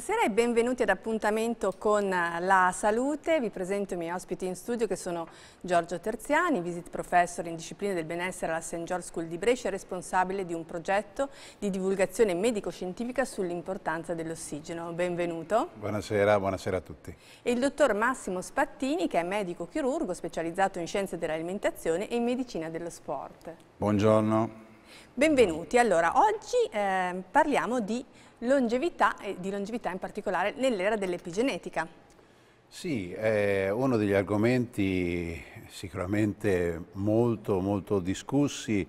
Buonasera e benvenuti ad appuntamento con eh, la salute. Vi presento i miei ospiti in studio che sono Giorgio Terziani, visit professor in disciplina del benessere alla St. George School di Brescia, responsabile di un progetto di divulgazione medico-scientifica sull'importanza dell'ossigeno. Benvenuto. Buonasera, buonasera a tutti. E il dottor Massimo Spattini che è medico chirurgo specializzato in scienze dell'alimentazione e in medicina dello sport. Buongiorno. Benvenuti. Allora, oggi eh, parliamo di longevità e di longevità in particolare nell'era dell'epigenetica. Sì, è uno degli argomenti sicuramente molto, molto discussi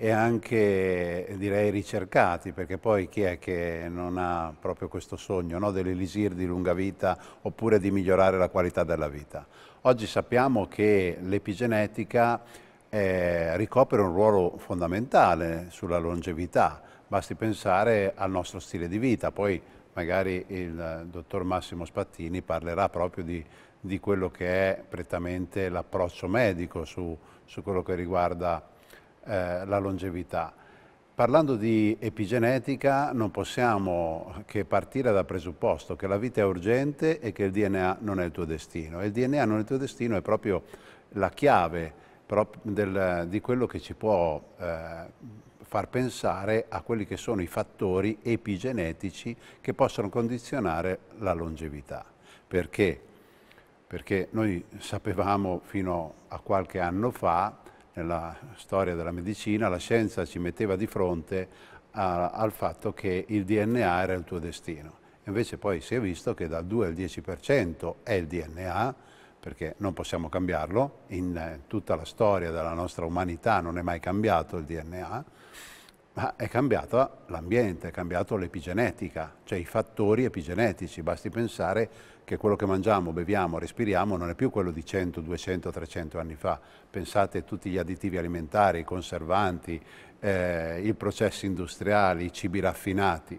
e anche direi ricercati, perché poi chi è che non ha proprio questo sogno no? dell'elisir di lunga vita oppure di migliorare la qualità della vita? Oggi sappiamo che l'epigenetica eh, ricopre un ruolo fondamentale sulla longevità basti pensare al nostro stile di vita, poi magari il eh, dottor Massimo Spattini parlerà proprio di, di quello che è prettamente l'approccio medico su, su, quello che riguarda eh, la longevità. Parlando di epigenetica non possiamo che partire dal presupposto che la vita è urgente e che il DNA non è il tuo destino. E il DNA non è il tuo destino è proprio la chiave del, di quello che ci può eh, far pensare a quelli che sono i fattori epigenetici che possono condizionare la longevità. Perché? Perché noi sapevamo fino a qualche anno fa, nella storia della medicina, la scienza ci metteva di fronte a, al fatto che il DNA era il tuo destino. Invece poi si è visto che dal 2 al 10% è il DNA, perché non possiamo cambiarlo, in eh, tutta la storia della nostra umanità non è mai cambiato il DNA, ma ah, è cambiato l'ambiente, è cambiato l'epigenetica, cioè i fattori epigenetici. Basti pensare che quello che mangiamo, beviamo, respiriamo non è più quello di 100, 200, 300 anni fa. Pensate a tutti gli additivi alimentari, i conservanti, eh, i processi industriali, i cibi raffinati.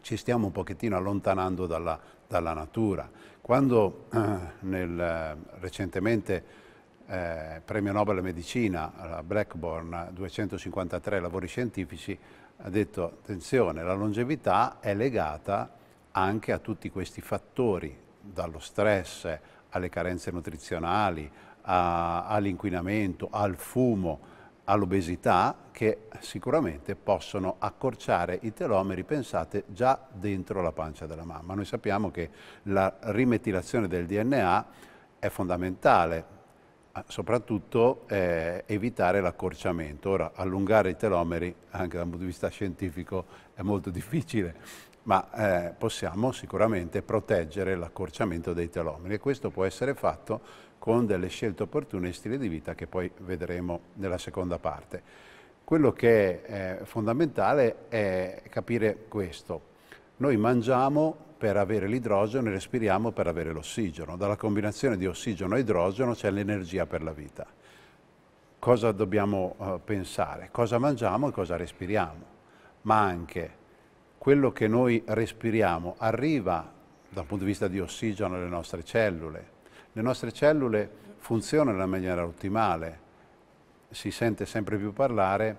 Ci stiamo un pochettino allontanando dalla, dalla natura. Quando eh, nel, recentemente eh, premio Nobel a Medicina, Blackburn, 253 lavori scientifici, ha detto attenzione, la longevità è legata anche a tutti questi fattori, dallo stress, alle carenze nutrizionali, all'inquinamento, al fumo, all'obesità, che sicuramente possono accorciare i telomeri, pensate, già dentro la pancia della mamma. Noi sappiamo che la rimetilazione del DNA è fondamentale Ah, soprattutto eh, evitare l'accorciamento. Ora, allungare i telomeri, anche dal punto di vista scientifico, è molto difficile, ma eh, possiamo sicuramente proteggere l'accorciamento dei telomeri e questo può essere fatto con delle scelte opportune in stile di vita che poi vedremo nella seconda parte. Quello che è eh, fondamentale è capire questo. Noi mangiamo per avere l'idrogeno e respiriamo per avere l'ossigeno. Dalla combinazione di ossigeno e idrogeno c'è l'energia per la vita. Cosa dobbiamo eh, pensare? Cosa mangiamo e cosa respiriamo? Ma anche quello che noi respiriamo arriva dal punto di vista di ossigeno alle nostre cellule. Le nostre cellule funzionano in maniera ottimale, si sente sempre più parlare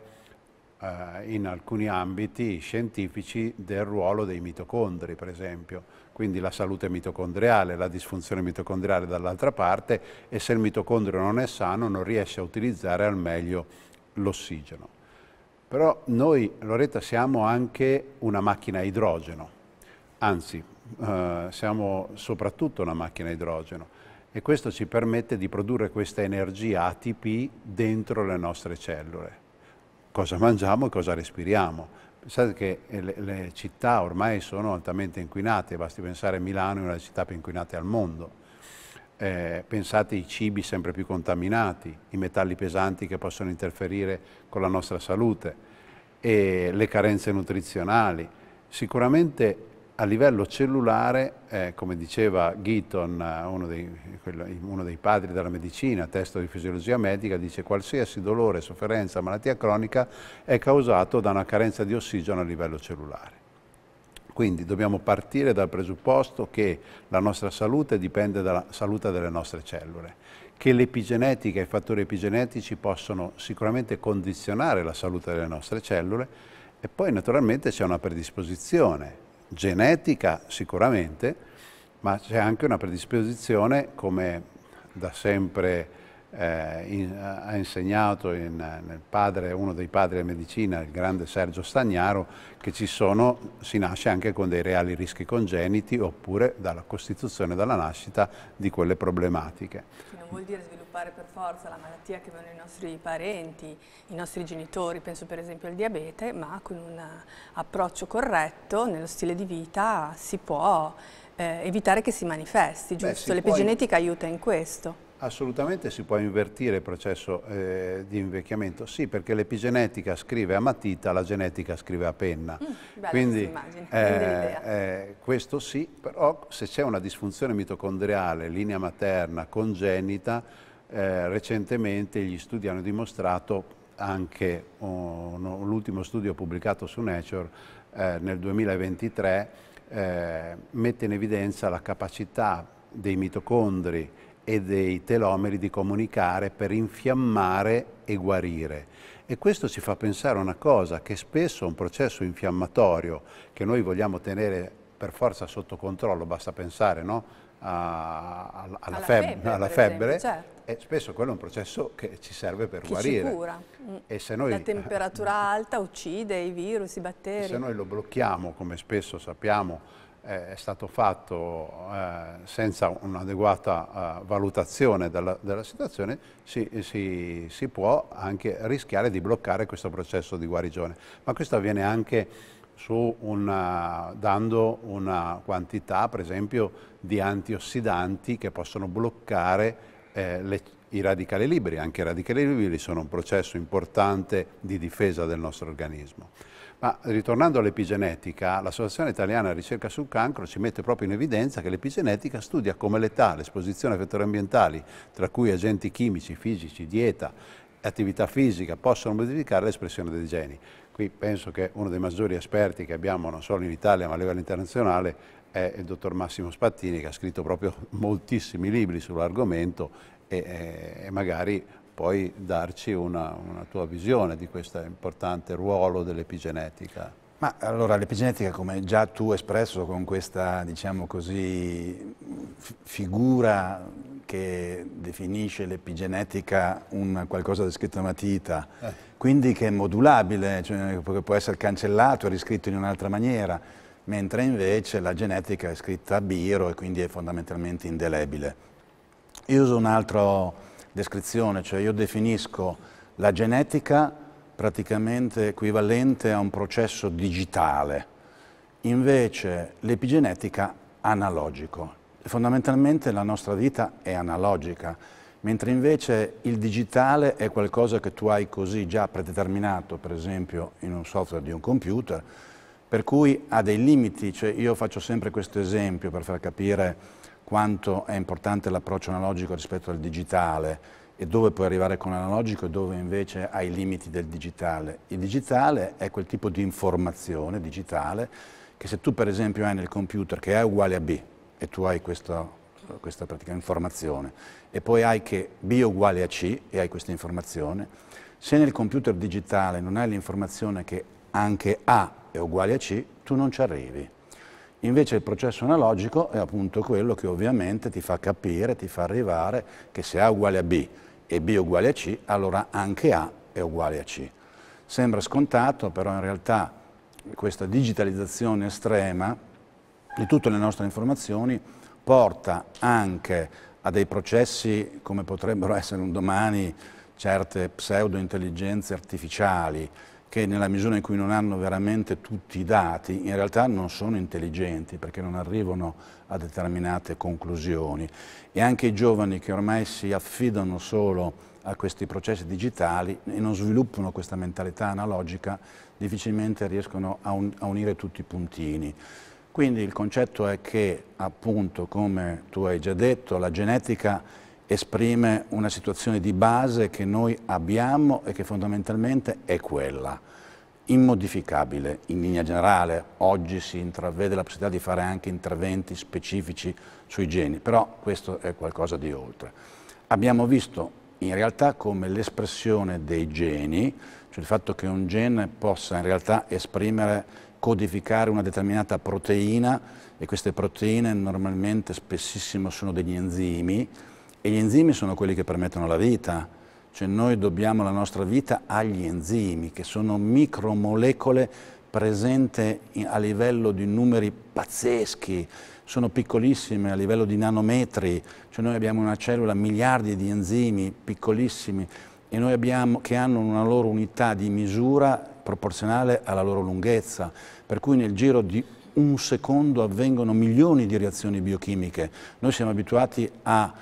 eh, in alcuni ambiti scientifici del ruolo dei mitocondri, per esempio. Quindi la salute mitocondriale, la disfunzione mitocondriale dall'altra parte e se il mitocondrio non è sano non riesce a utilizzare al meglio l'ossigeno. Però noi, Loretta, siamo anche una macchina a idrogeno, anzi, eh, siamo soprattutto una macchina a idrogeno e questo ci permette di produrre questa energia ATP dentro le nostre cellule cosa mangiamo e cosa respiriamo. Pensate che eh, le, le, città ormai sono altamente inquinate, basti pensare a Milano, è una delle città più inquinate al mondo. Eh, pensate ai cibi sempre più contaminati, i metalli pesanti che possono interferire con la nostra salute, le carenze nutrizionali. Sicuramente a livello cellulare, eh, come diceva Gitton, eh, uno uno dei, padri della medicina, testo di fisiologia medica, dice qualsiasi dolore, sofferenza, malattia cronica è causato da una carenza di ossigeno a livello cellulare. Quindi dobbiamo partire dal presupposto che la nostra salute dipende dalla salute delle nostre cellule, che l'epigenetica e i fattori epigenetici possono sicuramente condizionare la salute delle nostre cellule e poi naturalmente c'è una predisposizione genetica sicuramente, ma c'è anche una predisposizione, come da sempre eh, in, ha insegnato in, padre, uno dei padri della medicina, il grande Sergio Stagnaro, che ci sono, si nasce anche con dei reali rischi congeniti oppure dalla costituzione, dalla nascita di quelle problematiche. Che non vuol dire sviluppare per forza la malattia che avevano i nostri parenti, i nostri genitori, penso per esempio al diabete, ma con un eh, approccio corretto nello stile di vita si può eh, evitare che si manifesti, giusto? L'epigenetica aiuta in questo. Assolutamente si può invertire il processo eh, di invecchiamento, sì perché l'epigenetica scrive a matita, la genetica scrive a penna, mm, quindi eh, eh, questo sì, però se c'è una disfunzione mitocondriale, linea materna, congenita, eh, recentemente gli studi hanno dimostrato anche oh, l'ultimo studio pubblicato su Nature eh, nel 2023 eh, mette in evidenza la capacità dei mitocondri e dei telomeri di comunicare per infiammare e guarire. E questo ci fa pensare a una cosa, che spesso un processo infiammatorio che noi vogliamo tenere per forza sotto controllo, basta pensare no? a, alla, alla, febbre, febbre, alla febbre esempio, certo e spesso quello è un processo che ci serve per che guarire. Ci cura. Noi, La temperatura alta uccide i virus, i batteri. Se noi lo blocchiamo, come spesso sappiamo, eh, è stato fatto eh, senza un'adeguata eh, valutazione della, della situazione, si, si, si, può anche rischiare di bloccare questo processo di guarigione. Ma questo avviene anche una, eh, dando una quantità, per esempio, di antiossidanti che possono bloccare eh, le, i radicali liberi, anche i radicali liberi sono un processo importante di difesa del nostro organismo. Ma ritornando all'epigenetica, l'Associazione Italiana Ricerca sul Cancro ci mette proprio in evidenza che l'epigenetica studia come l'età, l'esposizione a fattori ambientali, tra cui agenti chimici, fisici, dieta, attività fisica, possono modificare l'espressione dei geni. Qui penso che uno dei maggiori esperti che abbiamo non solo in Italia ma a livello internazionale è il dottor Massimo Spattini che ha scritto proprio moltissimi libri sull'argomento e, e, magari puoi darci una, una tua visione di questo importante ruolo dell'epigenetica. Ma allora l'epigenetica, come già tu hai espresso con questa, diciamo così, figura che definisce l'epigenetica un qualcosa di scritto a matita, eh. quindi che è modulabile, cioè che può essere cancellato e riscritto in un'altra maniera, mentre invece la genetica è scritta a biro e quindi è fondamentalmente indelebile. Io uso un'altra descrizione, cioè io definisco la genetica praticamente equivalente a un processo digitale, invece l'epigenetica analogico. Fondamentalmente la nostra vita è analogica, mentre invece il digitale è qualcosa che tu hai così già predeterminato, per esempio in un software di un computer, per cui ha dei limiti, cioè io faccio sempre questo esempio per far capire quanto è importante l'approccio analogico rispetto al digitale e dove puoi arrivare con l'analogico e dove invece hai i limiti del digitale. Il digitale è quel tipo di informazione digitale che se tu per esempio hai nel computer che è uguale a B e tu hai questa, questa pratica informazione e poi hai che B è uguale a C e hai questa informazione, se nel computer digitale non hai l'informazione che anche A è uguale a C, tu non ci arrivi. Invece il processo analogico è appunto quello che ovviamente ti fa capire, ti fa arrivare che se A è uguale a B e B è uguale a C, allora anche A è uguale a C. Sembra scontato, però in realtà questa digitalizzazione estrema di tutte le nostre informazioni porta anche a dei processi come potrebbero essere un domani certe pseudo intelligenze artificiali, che nella misura in cui non hanno veramente tutti i dati, in realtà non sono intelligenti perché non arrivano a determinate conclusioni. E anche i giovani che ormai si affidano solo a questi processi digitali e non sviluppano questa mentalità analogica, difficilmente riescono a, un, a unire tutti i puntini. Quindi il concetto è che, appunto, come tu hai già detto, la genetica esprime una situazione di base che noi abbiamo e che fondamentalmente è quella, immodificabile in linea generale. Oggi si intravede la possibilità di fare anche interventi specifici sui geni, però questo è qualcosa di oltre. Abbiamo visto in realtà come l'espressione dei geni, cioè il fatto che un gene possa in realtà esprimere, codificare una determinata proteina e queste proteine normalmente spessissimo sono degli enzimi, e gli enzimi sono quelli che permettono la vita, cioè noi dobbiamo la nostra vita agli enzimi, che sono micromolecole presenti a livello di numeri pazzeschi, sono piccolissime a livello di nanometri, cioè noi abbiamo una cellula miliardi di enzimi piccolissimi e noi abbiamo, che hanno una loro unità di misura proporzionale alla loro lunghezza, per cui nel giro di un secondo avvengono milioni di reazioni biochimiche. Noi siamo abituati a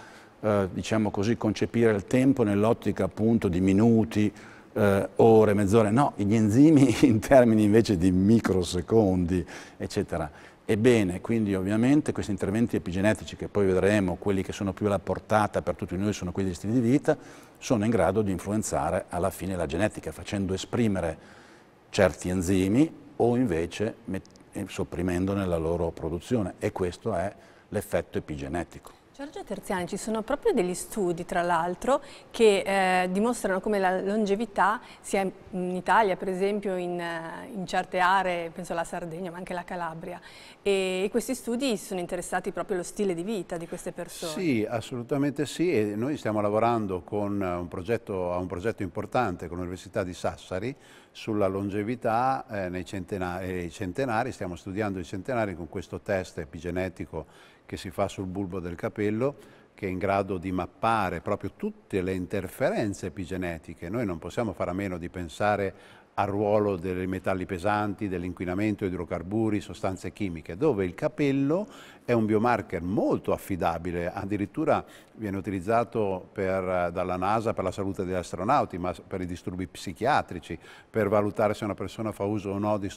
eh, diciamo così, concepire il tempo nell'ottica appunto di minuti, eh, ore, mezz'ore, no, gli enzimi in termini invece di microsecondi, eccetera. Ebbene, quindi ovviamente questi interventi epigenetici, che poi vedremo, quelli che sono più alla portata per tutti noi, sono quelli di stili di vita, sono in grado di influenzare alla fine la genetica, facendo esprimere certi enzimi o invece eh, sopprimendone la loro produzione. E questo è l'effetto epigenetico. Giorgio Terziani, ci sono proprio degli studi, tra l'altro, che eh, dimostrano come la longevità sia in Italia, per esempio in, eh, in, certe aree, penso alla Sardegna, ma anche alla Calabria, e questi studi sono interessati proprio allo stile di vita di queste persone. Sì, assolutamente sì, e noi stiamo lavorando eh, un progetto, a un progetto importante con l'Università di Sassari sulla longevità eh, nei centenari, centenari, stiamo studiando i centenari con questo test epigenetico che si fa sul bulbo del capello che è in grado di mappare proprio tutte le interferenze epigenetiche. Noi non possiamo fare a meno di pensare al ruolo dei metalli pesanti, dell'inquinamento, idrocarburi, sostanze chimiche, dove il capello è un biomarker molto affidabile, addirittura viene utilizzato per, dalla NASA per la salute degli astronauti, ma per i disturbi psichiatrici, per valutare se una persona fa uso o no di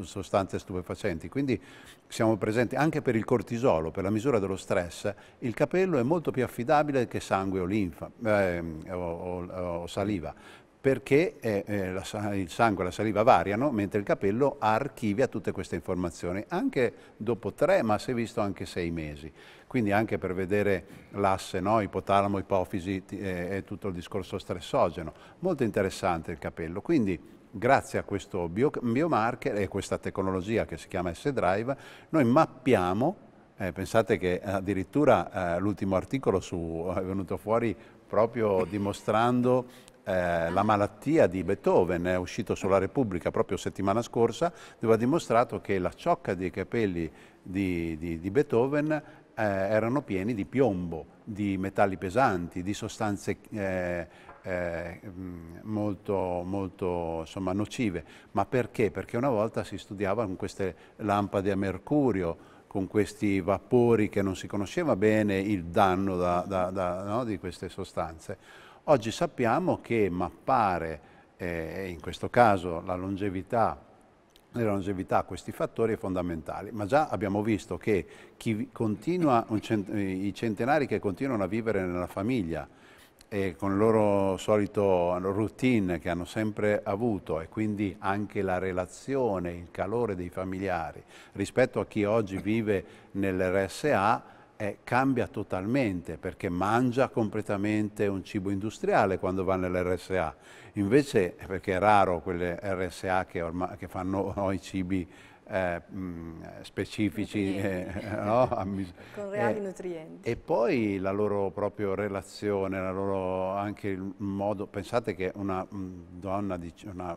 sostanze stupefacenti. Quindi siamo presenti anche per il cortisolo, per la misura dello stress, il capello è molto più affidabile che sangue o, linfa, eh, o, o, o saliva perché eh, eh la, il sangue e la saliva variano, mentre il capello archivia tutte queste informazioni, anche dopo tre, ma se visto anche sei mesi. Quindi anche per vedere l'asse, no? ipotalamo, ipofisi eh, tutto il discorso stressogeno. Molto interessante il capello. Quindi grazie a questo bio, biomarker e questa tecnologia che si chiama S-Drive, noi mappiamo eh, pensate che addirittura eh, l'ultimo articolo su, è venuto fuori proprio dimostrando eh, la malattia di Beethoven, è uscito sulla Repubblica proprio settimana scorsa, dove ha dimostrato che la ciocca dei capelli di, di, di Beethoven eh, erano pieni di piombo, di metalli pesanti, di sostanze eh, eh, mm, molto, molto insomma, nocive. Ma perché? Perché una volta si studiava con queste lampade a mercurio, con questi vapori che non si conosceva bene il danno da, da, da, no, di queste sostanze. Oggi sappiamo che mappare, eh, in questo caso la longevità nella longevità questi fattori è fondamentale, ma già abbiamo visto che cent i centenari che continuano a vivere nella famiglia e eh, con il loro solito routine che hanno sempre avuto e quindi anche la relazione, il calore dei familiari rispetto a chi oggi vive nell'RSA eh, cambia totalmente perché mangia completamente un cibo industriale quando va nell'RSA, invece perché è raro quelle RSA che, ormai, che fanno no, i cibi eh, mh, specifici, eh, no? con eh, reali eh, nutrienti. E poi la loro proprio relazione, la loro anche il modo, pensate che una mh, donna, di, una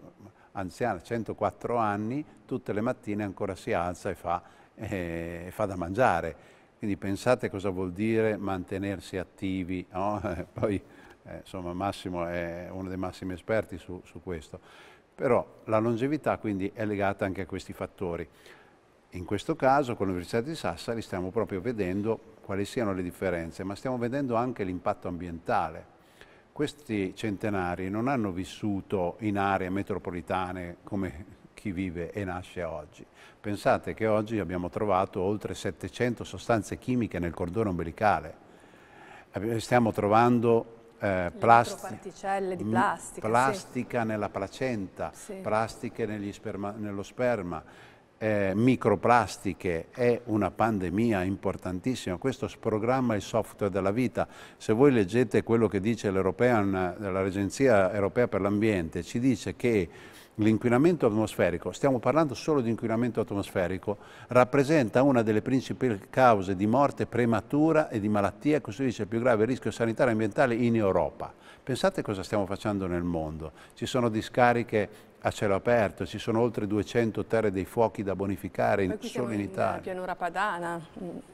anziana, 104 anni, tutte le mattine ancora si alza e fa, eh, fa da mangiare quindi pensate cosa vuol dire mantenersi attivi, no? Eh, poi eh, insomma Massimo è uno dei massimi esperti su, su questo. Però la longevità quindi è legata anche a questi fattori. In questo caso con l'Università di Sassari stiamo proprio vedendo quali siano le differenze, ma stiamo vedendo anche l'impatto ambientale. Questi centenari non hanno vissuto in aree metropolitane come chi vive e nasce oggi. Pensate che oggi abbiamo trovato oltre 700 sostanze chimiche nel cordone ombelicale, stiamo trovando eh, plasti di plastica, plastica sì. nella placenta, sì. plastiche sperma, nello sperma, eh, microplastiche, è una pandemia importantissima, questo sprogramma il software della vita. Se voi leggete quello che dice l'Agenzia Europea per l'Ambiente, ci dice che l'inquinamento atmosferico, stiamo parlando solo di inquinamento atmosferico, rappresenta una delle principali cause di morte prematura e di malattia, costituisce il più grave rischio sanitario e ambientale in Europa. Pensate cosa stiamo facendo nel mondo. Ci sono discariche a cielo aperto, ci sono oltre 200 terre dei fuochi da bonificare in, solo in, in Italia. pianura padana.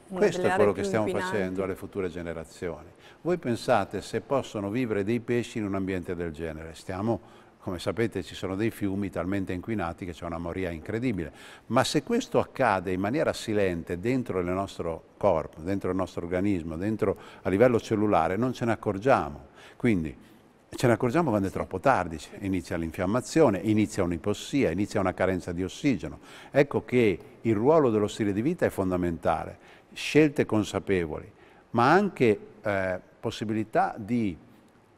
Questo è quello che stiamo inquinanti. facendo alle future generazioni. Voi pensate se possono vivere dei pesci in un ambiente del genere? Stiamo come sapete ci sono dei fiumi talmente inquinati che c'è una moria incredibile, ma se questo accade in maniera silente dentro il nostro corpo, dentro il nostro organismo, dentro a livello cellulare, non ce ne accorgiamo. Quindi ce ne accorgiamo quando è troppo tardi, inizia l'infiammazione, inizia un'ipossia, inizia una carenza di ossigeno. Ecco che il ruolo dello stile di vita è fondamentale, scelte consapevoli, ma anche eh, possibilità di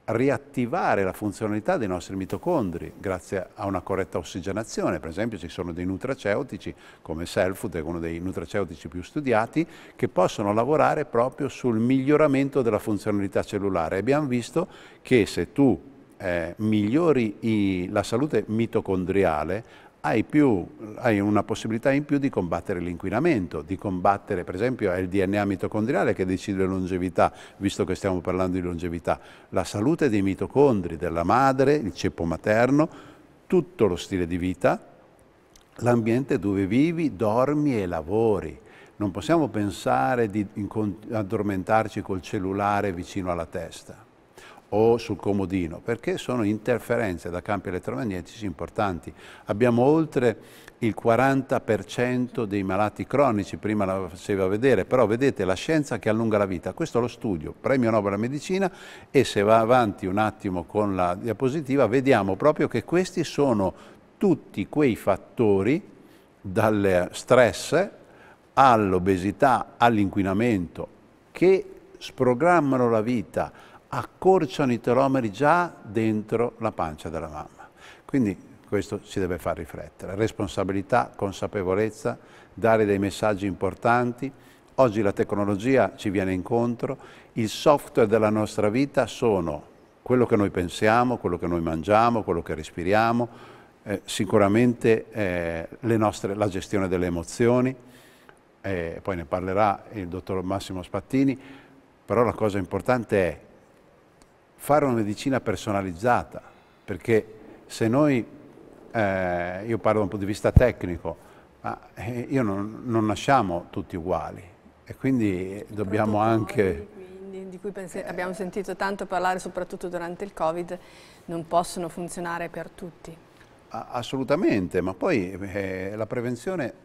riattivare la funzionalità dei nostri mitocondri grazie a una corretta ossigenazione. Per esempio ci sono dei nutraceutici come Selfut, uno dei nutraceutici più studiati, che possono lavorare proprio sul miglioramento della funzionalità cellulare. Abbiamo visto che se tu eh, migliori i, la salute mitocondriale, hai, più, hai, una possibilità in più di combattere l'inquinamento, di combattere per esempio è il DNA mitocondriale che decide la longevità, visto che stiamo parlando di longevità, la salute dei mitocondri, della madre, il ceppo materno, tutto lo stile di vita, l'ambiente dove vivi, dormi e lavori. Non possiamo pensare di addormentarci col cellulare vicino alla testa o sul comodino, perché sono interferenze da campi elettromagnetici importanti. Abbiamo oltre il 40% dei malati cronici, prima la faceva vedere, però vedete la scienza che allunga la vita, questo è lo studio, premio Nobel alla medicina e se va avanti un attimo con la diapositiva vediamo proprio che questi sono tutti quei fattori dal stress all'obesità, all'inquinamento che sprogrammano la vita, accorciano i telomeri già dentro la pancia della mamma. Quindi questo ci deve far riflettere. Responsabilità, consapevolezza, dare dei messaggi importanti. Oggi la tecnologia ci viene incontro, il software della nostra vita sono quello che noi pensiamo, quello che noi mangiamo, quello che respiriamo, eh, sicuramente eh, nostre, la gestione delle emozioni, eh, poi ne parlerà il dottor Massimo Spattini, però la cosa importante è fare una medicina personalizzata, perché se noi, eh, io parlo da un punto di vista tecnico, ma eh, io non, non nasciamo tutti uguali e quindi dobbiamo anche... Quindi, di cui eh, abbiamo sentito tanto parlare, soprattutto durante il Covid, non possono funzionare per tutti. Assolutamente, ma poi eh, la prevenzione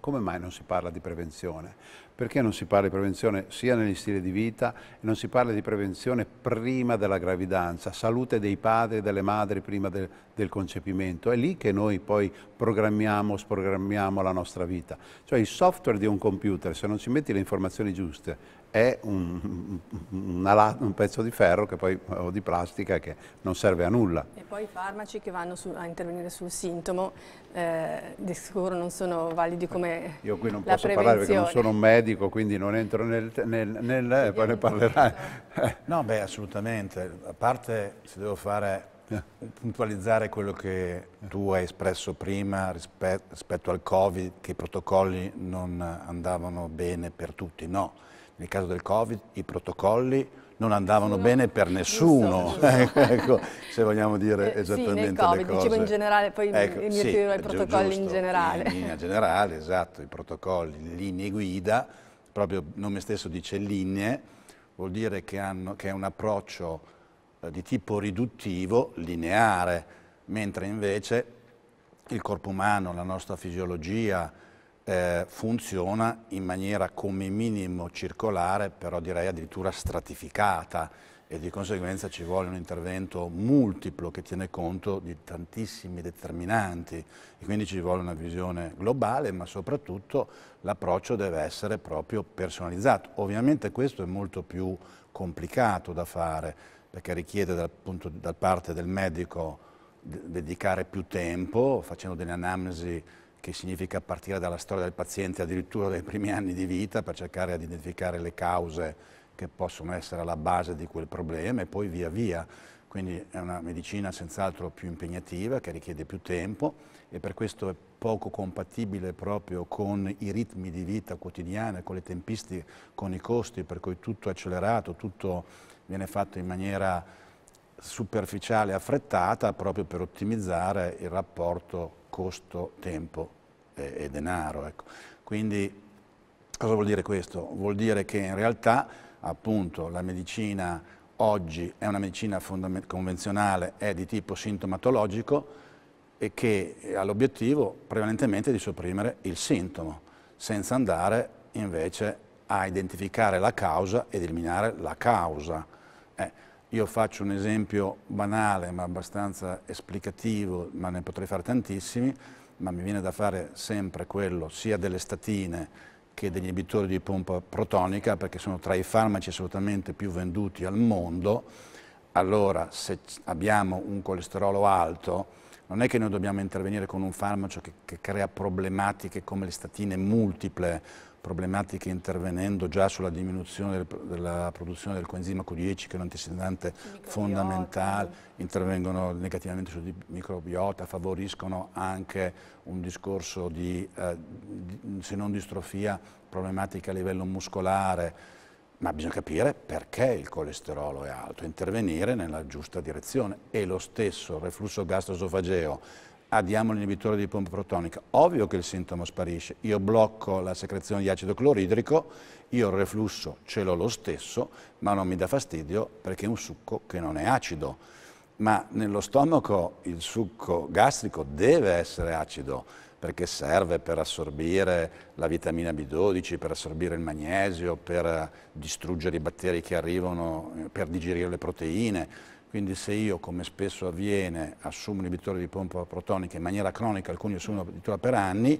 come mai non si parla di prevenzione? Perché non si parla di prevenzione sia negli stili di vita, non si parla di prevenzione prima della gravidanza, salute dei padri e delle madri prima del, del concepimento. È lì che noi poi programmiamo, sprogrammiamo la nostra vita. Cioè il software di un computer, se non ci metti le informazioni giuste, è un, una, un, pezzo di ferro poi, o di plastica che non serve a nulla. E poi i farmaci che vanno su, a intervenire sul sintomo eh, di sicuro non sono validi come Io qui non posso prevenzione. parlare perché non sono un medico, quindi non entro nel... nel, nel e poi ne parlerai. No, beh, assolutamente. A parte se devo fare eh. puntualizzare quello che tu hai espresso prima rispetto, rispetto al Covid, che i protocolli non andavano bene per tutti, no nel caso del Covid i protocolli non andavano no, bene per nessuno, ecco, se vogliamo dire eh, esattamente sì, nel COVID, le cose. Dicevo in generale, poi ecco, mi sì, ai protocolli giusto, in generale. In linea generale, esatto, i protocolli, le linee guida, proprio il nome stesso dice linee, vuol dire che, hanno, che è un approccio eh, di tipo riduttivo, lineare, mentre invece il corpo umano, la nostra fisiologia, eh, funziona in maniera come minimo circolare, però direi addirittura stratificata e di conseguenza ci vuole un intervento multiplo che tiene conto di tantissimi determinanti e quindi ci vuole una visione globale ma soprattutto l'approccio deve essere proprio personalizzato. Ovviamente questo è molto più complicato da fare perché richiede dal, punto, dal parte del medico dedicare più tempo facendo delle analisi che significa partire dalla storia del paziente addirittura dai primi anni di vita per cercare di identificare le cause che possono essere alla base di quel problema e poi via via. Quindi è una medicina senz'altro più impegnativa, che richiede più tempo e per questo è poco compatibile proprio con i ritmi di vita quotidiana, con le tempistiche, con i costi, per cui tutto è accelerato, tutto viene fatto in maniera superficiale, affrettata, proprio per ottimizzare il rapporto costo-tempo e, e denaro. Ecco. Quindi cosa vuol dire questo? Vuol dire che in realtà appunto la medicina oggi è una medicina convenzionale, è di tipo sintomatologico e che ha l'obiettivo prevalentemente di sopprimere il sintomo, senza andare invece a identificare la causa ed eliminare la causa. Eh, io faccio un esempio banale ma abbastanza esplicativo, ma ne potrei fare tantissimi ma mi viene da fare sempre quello sia delle statine che degli inibitori di pompa protonica, perché sono tra i farmaci assolutamente più venduti al mondo, allora se abbiamo un colesterolo alto, non è che noi dobbiamo intervenire con un farmaco che, che crea problematiche come le statine multiple problematiche intervenendo già sulla diminuzione del, della produzione del coenzima Q10 che è un antiossidanti fondamentale, intervengono negativamente sul microbiota, favoriscono anche un discorso di, eh, di, se non distrofia, problematiche a livello muscolare, ma bisogna capire perché il colesterolo è alto, intervenire nella giusta direzione e lo stesso reflusso gastroesofageo ah, diamo l'inibitore di pompa protonica. Ovvio che il sintomo sparisce, io blocco la secrezione di acido cloridrico, io il reflusso ce l'ho lo stesso, ma non mi dà fastidio perché è un succo che non è acido. Ma nello stomaco il succo gastrico deve essere acido perché serve per assorbire la vitamina B12, per assorbire il magnesio, per distruggere i batteri che arrivano, per digerire le proteine quindi se io, come spesso avviene, assumo un inibitore di pompa protonica in maniera cronica, alcuni assumono addirittura per anni,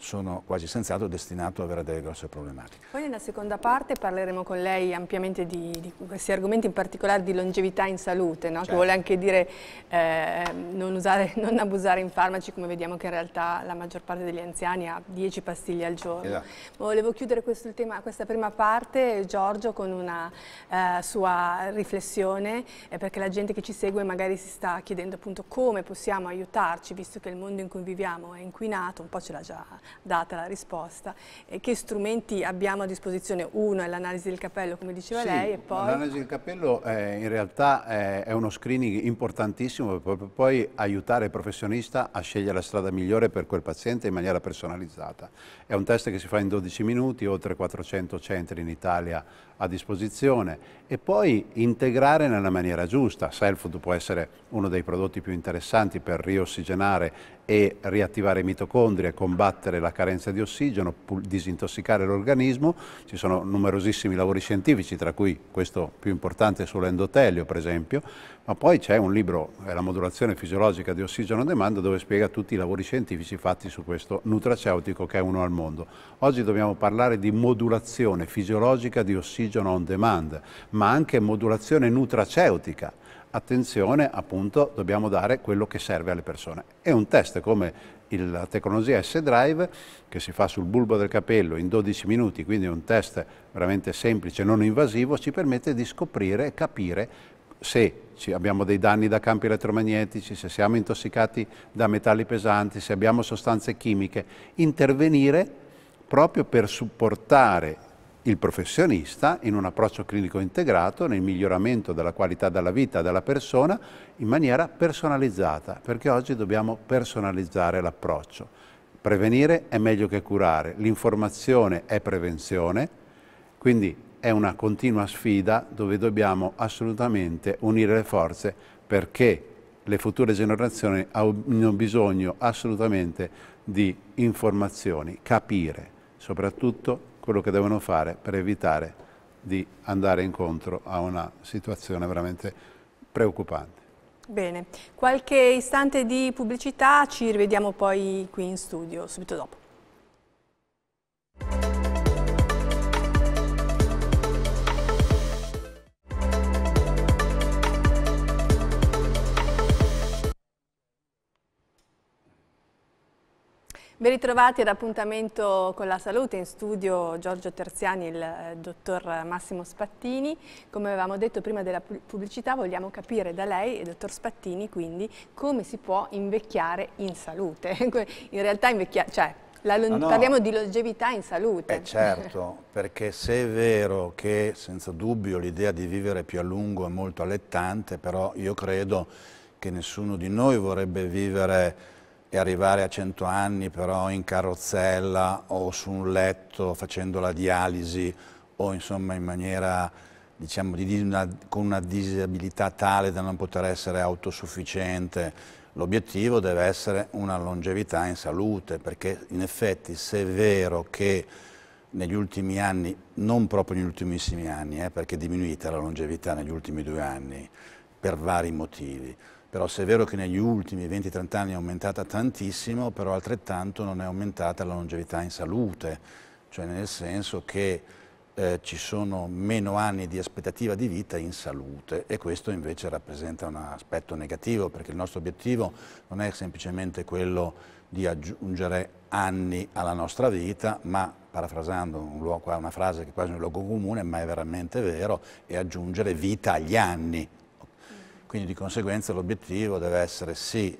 sono quasi senz'altro destinato ad avere delle grosse problematiche. Poi nella seconda parte parleremo con lei ampiamente di, di questi argomenti, in particolare di longevità in salute, no? certo. che vuole anche dire eh, non, usare, non, abusare in farmaci, come vediamo che in realtà la maggior parte degli anziani ha 10 pastiglie al giorno. Esatto. Volevo chiudere tema, questa prima parte, Giorgio, con una eh, sua riflessione, eh, perché la gente che ci segue magari si sta chiedendo appunto come possiamo aiutarci, visto che il mondo in cui viviamo è inquinato, un po' ce l'ha già data la risposta. E che strumenti abbiamo a disposizione? Uno è l'analisi del capello, come diceva sì, lei, e poi... l'analisi del capello eh, in realtà eh, è uno screening importantissimo per poi aiutare il professionista a scegliere la strada migliore per quel paziente in maniera personalizzata. È un test che si fa in 12 minuti, oltre 400 centri in Italia a disposizione e poi integrare nella maniera giusta. Selfood può essere uno dei prodotti più interessanti per riossigenare e riattivare i mitocondri e combattere la carenza di ossigeno, disintossicare l'organismo. Ci sono numerosissimi lavori scientifici, tra cui questo più importante sull'endotelio, per esempio, ma poi c'è un libro, La modulazione fisiologica di ossigeno a demanda, dove spiega tutti i lavori scientifici fatti su questo nutraceutico che è uno al mondo. Oggi dobbiamo parlare di modulazione fisiologica di ossigeno on demand, ma anche modulazione nutraceutica attenzione, appunto, dobbiamo dare quello che serve alle persone. È un test come la tecnologia S-Drive, che si fa sul bulbo del capello in 12 minuti, quindi un test veramente semplice, non invasivo, ci permette di scoprire e capire se abbiamo dei danni da campi elettromagnetici, se siamo intossicati da metalli pesanti, se abbiamo sostanze chimiche, intervenire proprio per supportare il professionista in un approccio clinico integrato nel miglioramento della qualità della vita della persona in maniera personalizzata, perché oggi dobbiamo personalizzare l'approccio. Prevenire è meglio che curare, l'informazione è prevenzione, quindi è una continua sfida dove dobbiamo assolutamente unire le forze perché le future generazioni hanno bisogno assolutamente di informazioni, capire soprattutto quello che devono fare per evitare di andare incontro a una situazione veramente preoccupante. Bene, qualche istante di pubblicità, ci rivediamo poi qui in studio subito dopo. Ben ritrovati ad appuntamento con la salute in studio Giorgio Terziani e il eh, dottor Massimo Spattini. Come avevamo detto prima della pubblicità vogliamo capire da lei e dottor Spattini quindi come si può invecchiare in salute. Ecco, in realtà invecchiare, cioè la, ah, no, no. parliamo di longevità in salute. Eh certo, perché se è vero che senza dubbio l'idea di vivere più a lungo è molto allettante, però io credo che nessuno di noi vorrebbe vivere e arrivare a 100 anni però in carrozzella o su un letto facendo la dialisi o insomma in maniera diciamo di una, con una disabilità tale da non poter essere autosufficiente. L'obiettivo deve essere una longevità in salute perché in effetti se è vero che negli ultimi anni, non proprio negli ultimissimi anni, eh, perché è diminuita la longevità negli ultimi due anni per vari motivi, però se è vero che negli ultimi 20-30 anni è aumentata tantissimo, però altrettanto non è aumentata la longevità in salute, cioè nel senso che eh, ci sono meno anni di aspettativa di vita in salute e questo invece rappresenta un aspetto negativo perché il nostro obiettivo non è semplicemente quello di aggiungere anni alla nostra vita, ma parafrasando un, una frase che è quasi un luogo comune, ma è veramente vero, è aggiungere vita agli anni, quindi di conseguenza l'obiettivo deve essere sì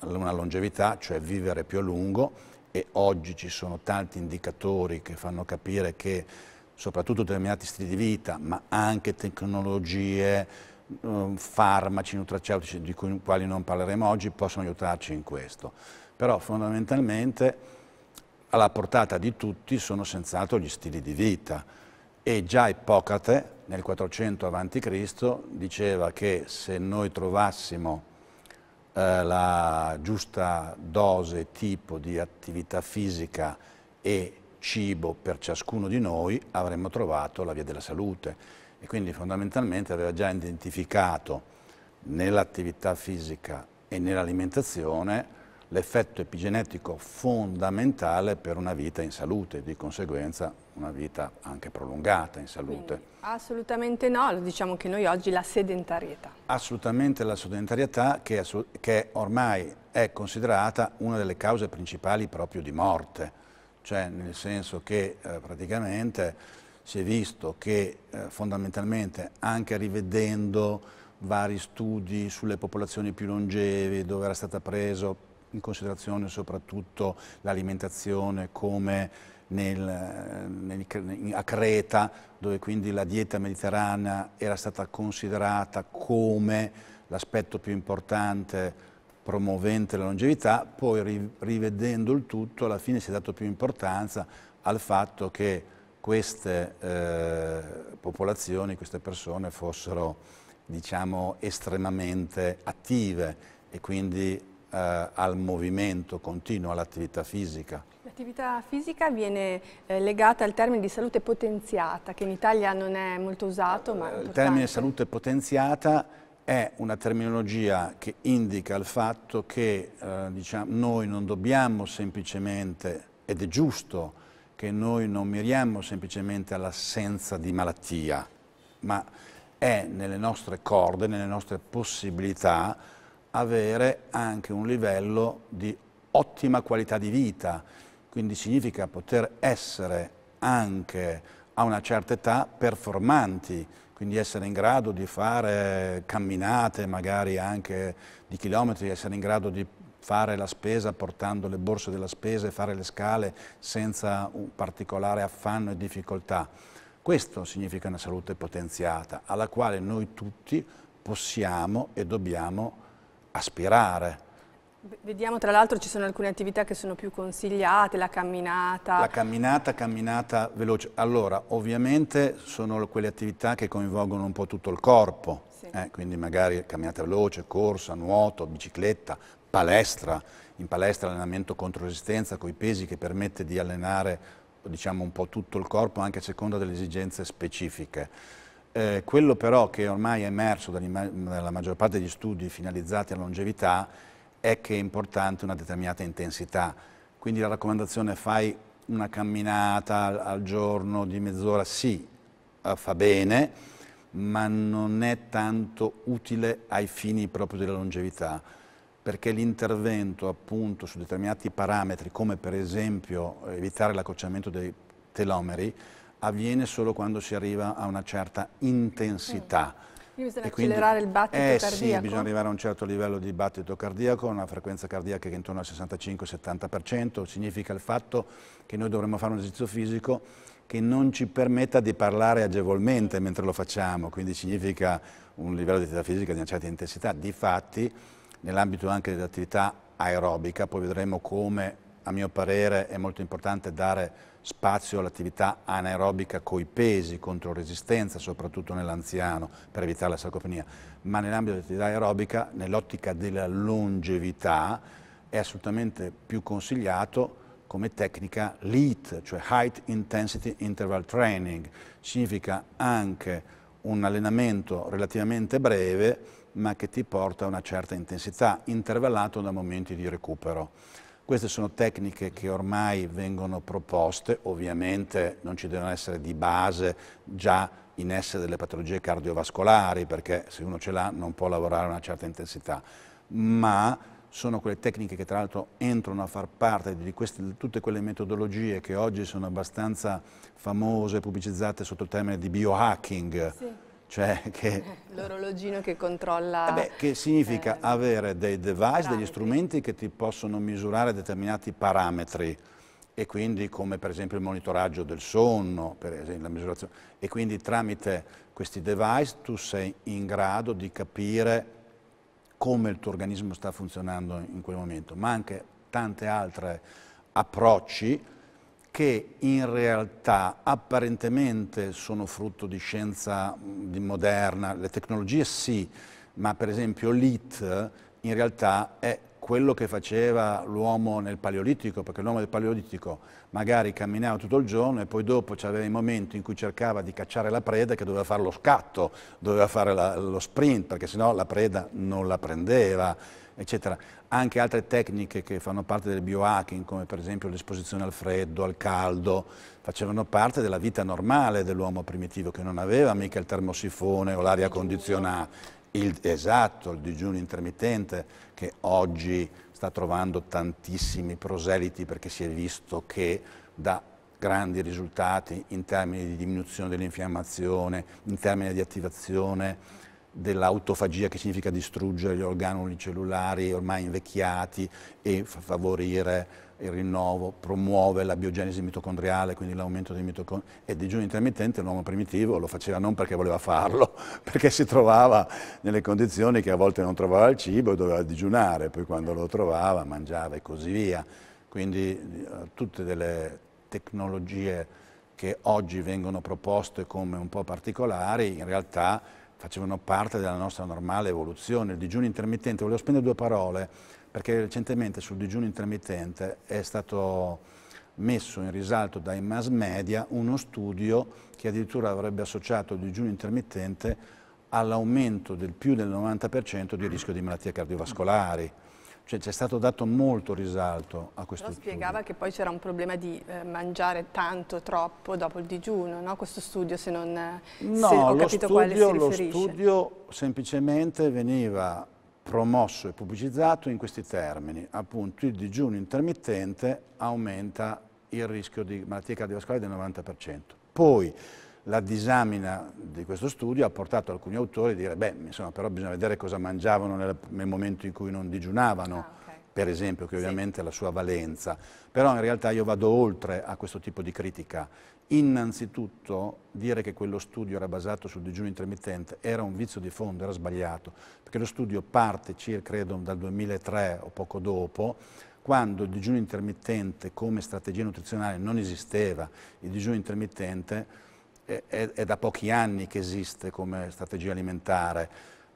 una longevità, cioè vivere più a lungo e oggi ci sono tanti indicatori che fanno capire che soprattutto determinati stili di vita, ma anche tecnologie, mm, farmaci nutraceutici di cui, quali non parleremo oggi, possono aiutarci in questo. Però fondamentalmente alla portata di tutti sono senz'altro gli stili di vita e già Ippocrate nel 400 a.C. diceva che se noi trovassimo eh, la giusta dose, tipo di attività fisica e cibo per ciascuno di noi, avremmo trovato la via della salute. E quindi fondamentalmente aveva già identificato nell'attività fisica e nell'alimentazione l'effetto epigenetico fondamentale per una vita in salute, e di conseguenza una vita anche prolungata in salute. Quindi, assolutamente no, diciamo che noi oggi la sedentarietà. Assolutamente la sedentarietà che, che ormai è considerata una delle cause principali proprio di morte, cioè nel senso che eh, praticamente si è visto che eh, fondamentalmente anche rivedendo vari studi sulle popolazioni più longevi dove era stata presa in considerazione soprattutto l'alimentazione come nel, nel, a Creta, dove quindi la dieta mediterranea era stata considerata come l'aspetto più importante promovente la longevità, poi rivedendo il tutto alla fine si è dato più importanza al fatto che queste eh, popolazioni, queste persone fossero diciamo, estremamente attive e quindi eh, al movimento continuo, all'attività fisica. L'attività fisica viene eh, legata al termine di salute potenziata, che in Italia non è molto usato, ma... Eh, il termine salute potenziata è una terminologia che indica il fatto che eh, diciamo, noi non dobbiamo semplicemente, ed è giusto, che noi non miriamo semplicemente all'assenza di malattia, ma è nelle nostre corde, nelle nostre possibilità avere anche un livello di ottima qualità di vita, quindi significa poter essere anche a una certa età performanti, quindi essere in grado di fare camminate magari anche di chilometri, essere in grado di fare la spesa portando le borse della spesa e fare le scale senza un particolare affanno e difficoltà. Questo significa una salute potenziata alla quale noi tutti possiamo e dobbiamo aspirare. Vediamo tra l'altro ci sono alcune attività che sono più consigliate, la camminata. La camminata, camminata veloce. Allora, ovviamente sono quelle attività che coinvolgono un po' tutto il corpo, sì. eh, quindi magari camminata veloce, corsa, nuoto, bicicletta, palestra, in palestra allenamento contro resistenza con i pesi che permette di allenare diciamo, un po' tutto il corpo anche a seconda delle esigenze specifiche. Eh, quello però che ormai è emerso dalla maggior parte degli studi finalizzati alla longevità è che è importante una determinata intensità. Quindi la raccomandazione fai una camminata al, giorno di mezz'ora, sì, eh, fa bene, ma non è tanto utile ai fini proprio della longevità, perché l'intervento appunto su determinati parametri, come per esempio evitare l'accorciamento dei telomeri, avviene solo quando si arriva a una certa intensità. Mm. Quindi bisogna e accelerare quindi, il battito eh, cardiaco? Sì, bisogna arrivare a un certo livello di battito cardiaco, una frequenza cardiaca che è intorno al 65-70%, significa il fatto che noi dovremmo fare un esercizio fisico che non ci permetta di parlare agevolmente mentre lo facciamo, quindi significa un livello di attività fisica di una certa intensità. Difatti, nell'ambito anche dell'attività aerobica, poi vedremo come, a mio parere, è molto importante dare spazio all'attività anaerobica coi pesi, contro resistenza, soprattutto nell'anziano, per evitare la sarcopenia, ma nell'ambito dell'attività aerobica, nell'ottica della longevità, è assolutamente più consigliato come tecnica LEAT, cioè Height Intensity Interval Training, significa anche un allenamento relativamente breve ma che ti porta a una certa intensità, intervallato da momenti di recupero. Queste sono tecniche che ormai vengono proposte, ovviamente non ci devono essere di base già in essere delle patologie cardiovascolari, perché se uno ce l'ha non può lavorare a una certa intensità, ma sono quelle tecniche che tra l'altro entrano a far parte di, queste, di tutte quelle metodologie che oggi sono abbastanza famose, pubblicizzate sotto il termine di biohacking. Sì cioè che... L'orologino che controlla... Eh beh, che significa ehm, avere dei device, parametri. degli strumenti che ti possono misurare determinati parametri e quindi come per esempio il monitoraggio del sonno, per esempio la misurazione, e quindi tramite questi device tu sei in grado di capire come il tuo organismo sta funzionando in quel momento, ma anche tante altre approcci che in realtà apparentemente sono frutto di scienza moderna, le tecnologie sì, ma per esempio l'IT in realtà è quello che faceva l'uomo nel Paleolitico, perché l'uomo del Paleolitico magari camminava tutto il giorno e poi dopo c'aveva i momenti in cui cercava di cacciare la preda che doveva fare lo scatto, doveva fare la, lo sprint, perché sennò la preda non la prendeva, eccetera anche altre tecniche che fanno parte del biohacking, come per esempio l'esposizione al freddo, al caldo, facevano parte della vita normale dell'uomo primitivo che non aveva mica il termosifone o l'aria condizionata. Il, esatto, il digiuno intermittente che oggi sta trovando tantissimi proseliti perché si è visto che dà grandi risultati in termini di diminuzione dell'infiammazione, in termini di attivazione dell'autofagia che significa distruggere gli organi cellulari ormai invecchiati e favorire il rinnovo, promuove la biogenesi mitocondriale, quindi l'aumento dei mitocondri. E digiuno intermittente l'uomo primitivo lo faceva non perché voleva farlo, perché si trovava nelle condizioni che a volte non trovava il cibo e doveva digiunare, poi quando lo trovava mangiava e così via. Quindi eh, tutte delle tecnologie che oggi vengono proposte come un po' particolari, in realtà facevano parte della nostra normale evoluzione. Il digiuno intermittente, volevo spendere due parole perché recentemente sul digiuno intermittente è stato messo in risalto dai mass media uno studio che addirittura avrebbe associato il digiuno intermittente all'aumento del più del 90% di rischio di malattie cardiovascolari. Cioè c'è stato dato molto risalto a questo Però studio. spiegava che poi c'era un problema di eh, mangiare tanto, troppo dopo il digiuno, no? Questo studio se non no, se ho capito studio, quale si riferisce. lo studio semplicemente veniva promosso e pubblicizzato in questi termini. Appunto il digiuno intermittente aumenta il rischio di malattie cardiovascolari del 90%. Poi la disamina di questo studio ha portato alcuni autori a dire beh, insomma, però bisogna vedere cosa mangiavano nel, nel momento in cui non digiunavano. Ah, okay. Per esempio, che ovviamente sì. ha la sua valenza, però in realtà io vado oltre a questo tipo di critica. Innanzitutto dire che quello studio era basato sul digiuno intermittente era un vizio di fondo, era sbagliato, perché lo studio parte circa, credo, dal 2003 o poco dopo, quando il digiuno intermittente come strategia nutrizionale non esisteva. Il digiuno intermittente è, è da pochi anni che esiste come strategia alimentare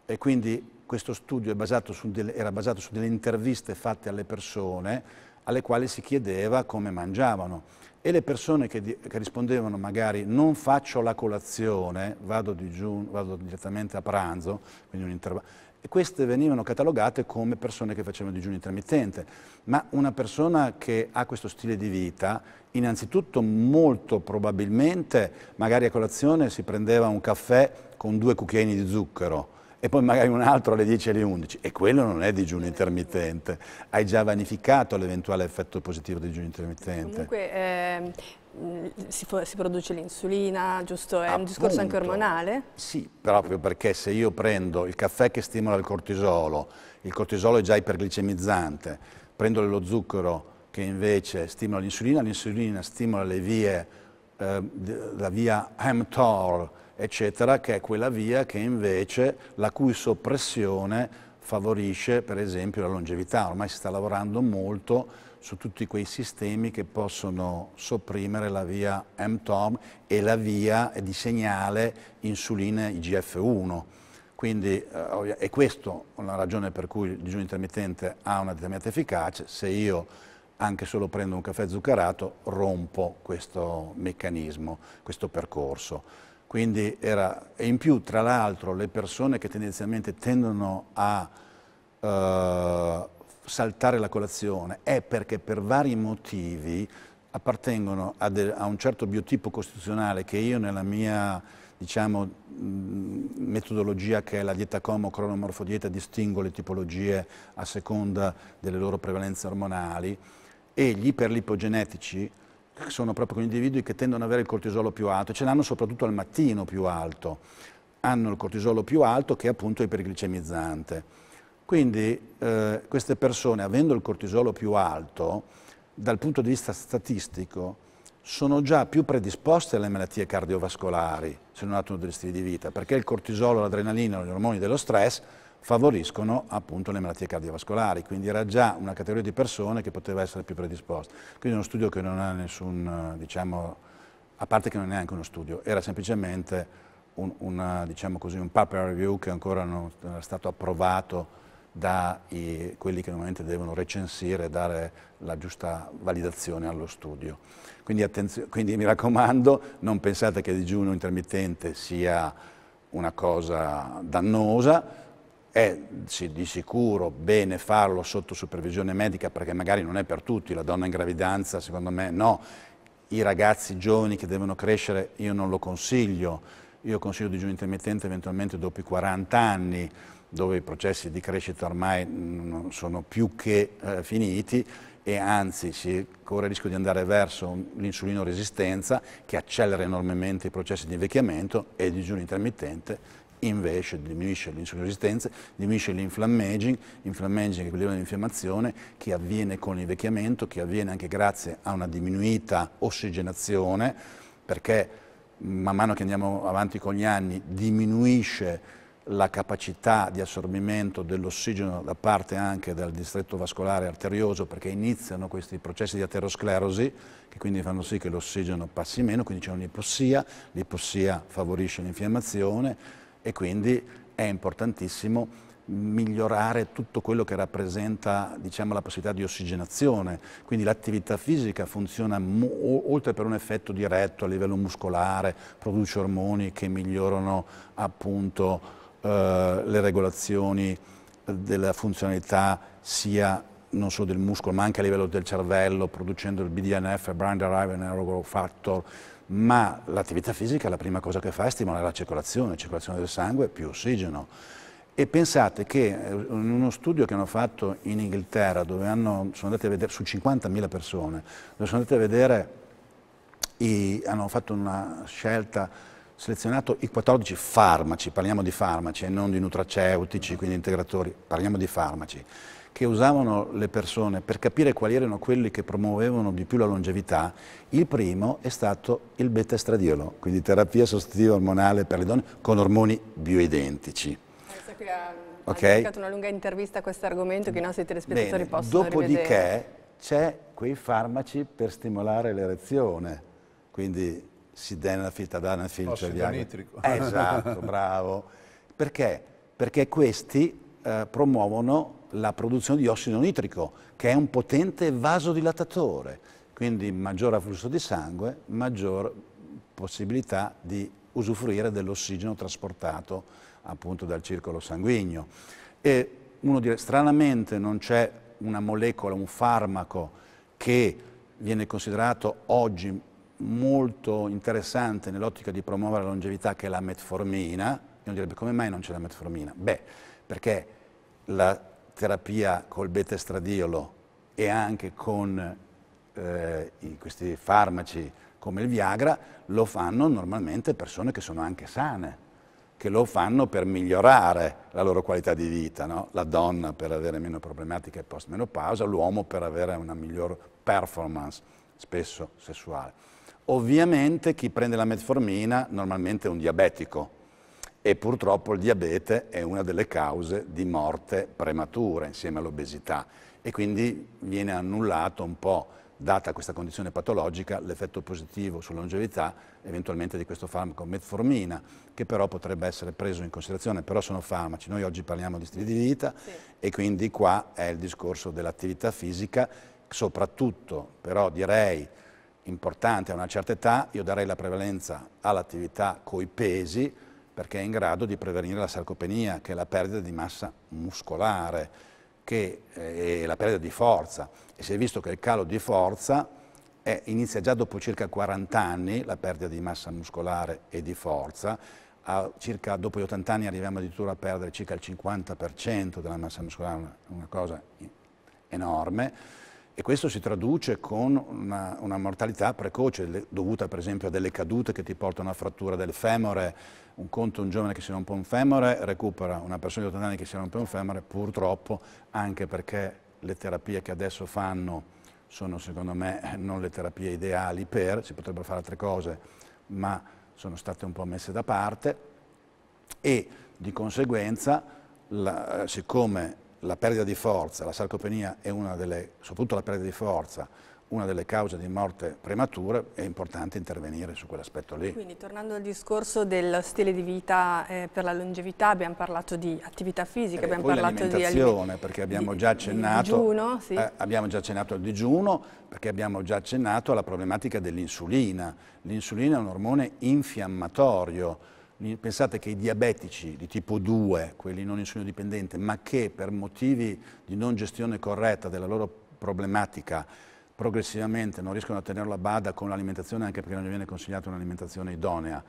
e quindi questo studio basato delle, era basato su delle interviste fatte alle persone alle quali si chiedeva come mangiavano e le persone che, di, che rispondevano magari non faccio la colazione, vado, digiun, vado direttamente a pranzo, quindi un intervallo e queste venivano catalogate come persone che facevano digiuno intermittente. Ma una persona che ha questo stile di vita, innanzitutto molto probabilmente, magari a colazione si prendeva un caffè con due cucchiaini di zucchero, e poi magari un altro alle 10 e alle 11 e quello non è digiuno intermittente, hai già vanificato l'eventuale effetto positivo del digiuno intermittente. Comunque eh, si, si, produce l'insulina, giusto? È Appunto. un discorso anche ormonale? Sì, proprio perché se io prendo il caffè che stimola il cortisolo, il cortisolo è già iperglicemizzante, prendo lo zucchero che invece stimola l'insulina, l'insulina stimola le vie, eh, la via mTOR, eccetera, che è quella via che invece la cui soppressione favorisce per esempio la longevità. Ormai si sta lavorando molto su tutti quei sistemi che possono sopprimere la via MTOM e la via di segnale insulina IGF-1. Quindi eh, è questa una ragione per cui il digiuno intermittente ha una determinata efficacia. Se io anche solo prendo un caffè zuccherato rompo questo meccanismo, questo percorso. Quindi era, e in più, tra l'altro, le persone che tendenzialmente tendono a eh, saltare la colazione è perché per vari motivi appartengono a, de, a un certo biotipo costituzionale che io nella mia diciamo, mm, metodologia che è la dieta como cronomorfodieta distingo le tipologie a seconda delle loro prevalenze ormonali e gli iperlipogenetici sono proprio quegli individui che tendono ad avere il cortisolo più alto, ce l'hanno soprattutto al mattino più alto, hanno il cortisolo più alto che è appunto iperglicemizzante. Quindi eh, queste persone, avendo il cortisolo più alto, dal punto di vista statistico, sono già più predisposte alle malattie cardiovascolari se non hanno degli stili di vita, perché il cortisolo, l'adrenalina, gli ormoni dello stress favoriscono appunto le malattie cardiovascolari, quindi era già una categoria di persone che poteva essere più predisposta. Quindi è uno studio che non ha nessun, diciamo, a parte che non è neanche uno studio, era semplicemente un, una, diciamo così, un paper review che ancora non era stato approvato da i, quelli che normalmente devono recensire e dare la giusta validazione allo studio. Quindi, quindi mi raccomando, non pensate che il digiuno intermittente sia una cosa dannosa, è sì, di sicuro bene farlo sotto supervisione medica perché magari non è per tutti, la donna in gravidanza secondo me no, i ragazzi giovani che devono crescere io non lo consiglio, io consiglio digiuno intermittente eventualmente dopo i 40 anni dove i processi di crescita ormai sono più che eh, finiti e anzi si corre il rischio di andare verso l'insulino resistenza che accelera enormemente i processi di invecchiamento e il digiuno intermittente invece diminuisce l'insulinresistenza, diminuisce l'inflammaging, inflammaging è quel livello di infiammazione che avviene con l'invecchiamento, che avviene anche grazie a una diminuita ossigenazione, perché man mano che andiamo avanti con gli anni diminuisce la capacità di assorbimento dell'ossigeno da parte anche del distretto vascolare arterioso perché iniziano questi processi di aterosclerosi che quindi fanno sì che l'ossigeno passi meno, quindi c'è un'ipossia, l'ipossia favorisce l'infiammazione, e quindi è importantissimo migliorare tutto quello che rappresenta diciamo, la possibilità di ossigenazione. Quindi l'attività fisica funziona oltre per un effetto diretto a livello muscolare, produce ormoni che migliorano appunto eh, le regolazioni della funzionalità sia non solo del muscolo ma anche a livello del cervello, producendo il BDNF, Brain Derived Neurogrowth Factor, ma l'attività fisica la prima cosa che fa è stimolare la circolazione, la circolazione del sangue più ossigeno. E pensate che eh, in uno studio che hanno fatto in Inghilterra, dove hanno, sono andati a vedere, su 50.000 persone, dove sono andati a vedere, i, hanno fatto una scelta, selezionato i 14 farmaci, parliamo di farmaci e non di nutraceutici, quindi integratori, parliamo di farmaci che usavano le persone per capire quali erano quelli che promuovevano di più la longevità, il primo è stato il beta-estradiolo, quindi terapia sostitutiva ormonale per le donne con ormoni bioidentici. Okay. dedicato una lunga intervista a questo argomento che i nostri telespettatori Bene, possono dopodiché rivedere. Dopodiché c'è quei farmaci per stimolare l'erezione, quindi sidenafil, tadanafil, cioè nitrico. Esatto, bravo. Perché? Perché questi eh, promuovono la produzione di ossido nitrico, che è un potente vasodilatatore, quindi maggior afflusso di sangue, maggior possibilità di usufruire dell'ossigeno trasportato appunto dal circolo sanguigno. E uno dice, stranamente non c'è una molecola, un farmaco che viene considerato oggi molto interessante nell'ottica di promuovere la longevità che è la metformina, e uno direbbe come mai non c'è la metformina? Beh, perché la terapia col beta-estradiolo e anche con eh, questi farmaci come il Viagra, lo fanno normalmente persone che sono anche sane, che lo fanno per migliorare la loro qualità di vita, no? la donna per avere meno problematiche post-menopausa, l'uomo per avere una miglior performance, spesso sessuale. Ovviamente chi prende la metformina normalmente è un diabetico, e purtroppo il diabete è una delle cause di morte prematura insieme all'obesità e quindi viene annullato un po', data questa condizione patologica, l'effetto positivo sulla longevità eventualmente di questo farmaco metformina, che però potrebbe essere preso in considerazione, però sono farmaci, noi oggi parliamo di stili di vita sì. e quindi qua è il discorso dell'attività fisica, soprattutto però direi importante a una certa età, io darei la prevalenza all'attività coi pesi, perché è in grado di prevenire la sarcopenia, che è la perdita di massa muscolare, che eh, è la perdita di forza. E si è visto che il calo di forza è, inizia già dopo circa 40 anni, la perdita di massa muscolare e di forza, circa, dopo gli 80 anni arriviamo addirittura a perdere circa il 50% della massa muscolare, una, una cosa enorme e questo si traduce con una, una mortalità precoce dovuta per esempio a delle cadute che ti portano a frattura del femore, un conto un giovane che si rompe un femore recupera una persona di 80 anni che si rompe un femore, purtroppo, anche perché le terapie che adesso fanno sono secondo me eh, non le terapie ideali per, si potrebbero fare altre cose, ma sono state un po' messe da parte e di conseguenza, la, siccome la perdita di forza, la sarcopenia è una delle, soprattutto la perdita di forza, una delle cause di morte prematura, è importante intervenire su quell'aspetto lì. Quindi tornando al discorso del stile di vita eh, per la longevità, abbiamo parlato di attività fisica, eh, abbiamo parlato di alimentazione, perché abbiamo di, già accennato digiuno, sì. eh, abbiamo già accennato al digiuno, perché abbiamo già accennato alla problematica dell'insulina. L'insulina è un ormone infiammatorio. Pensate che i diabetici di tipo 2, quelli non insulinodipendenti, ma che per motivi di non gestione corretta della loro problematica progressivamente non riescono a tenerlo a bada con l'alimentazione anche perché non gli viene consigliata un'alimentazione idonea,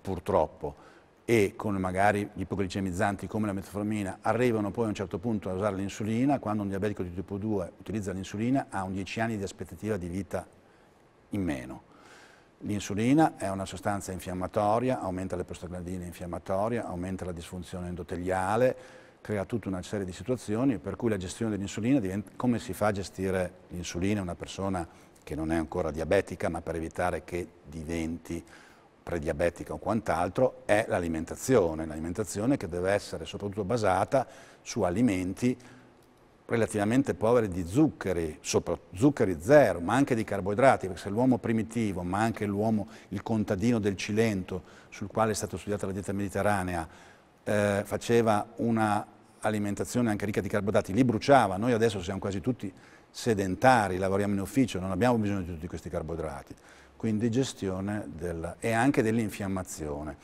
purtroppo, e con magari gli ipoglicemizzanti come la metformina, arrivano poi a un certo punto a usare l'insulina, quando un diabetico di tipo 2 utilizza l'insulina ha un 10 anni di aspettativa di vita in meno. L'insulina è una sostanza infiammatoria, aumenta le prostaglandine infiammatorie, aumenta la disfunzione endoteliale, crea tutta una serie di situazioni per cui la gestione dell'insulina diventa come si fa a gestire l'insulina una persona che non è ancora diabetica ma per evitare che diventi prediabetica o quant'altro è l'alimentazione, l'alimentazione che deve essere soprattutto basata su alimenti relativamente poveri di zuccheri, zuccheri zero, ma anche di carboidrati, perché se l'uomo primitivo, ma anche l'uomo, il contadino del Cilento, sul quale è stata studiata la dieta mediterranea, eh, faceva una alimentazione anche ricca di carboidrati, li bruciava, noi adesso siamo quasi tutti sedentari, lavoriamo in ufficio, non abbiamo bisogno di tutti questi carboidrati, quindi gestione del, e anche dell'infiammazione,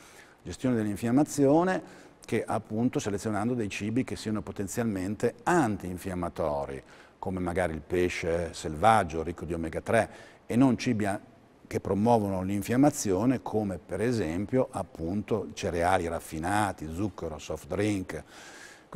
gestione dell'infiammazione che appunto selezionando dei cibi che siano potenzialmente antinfiammatori, come magari il pesce selvaggio ricco di omega 3 e non cibi che promuovono l'infiammazione come per esempio appunto cereali raffinati, zucchero, soft drink,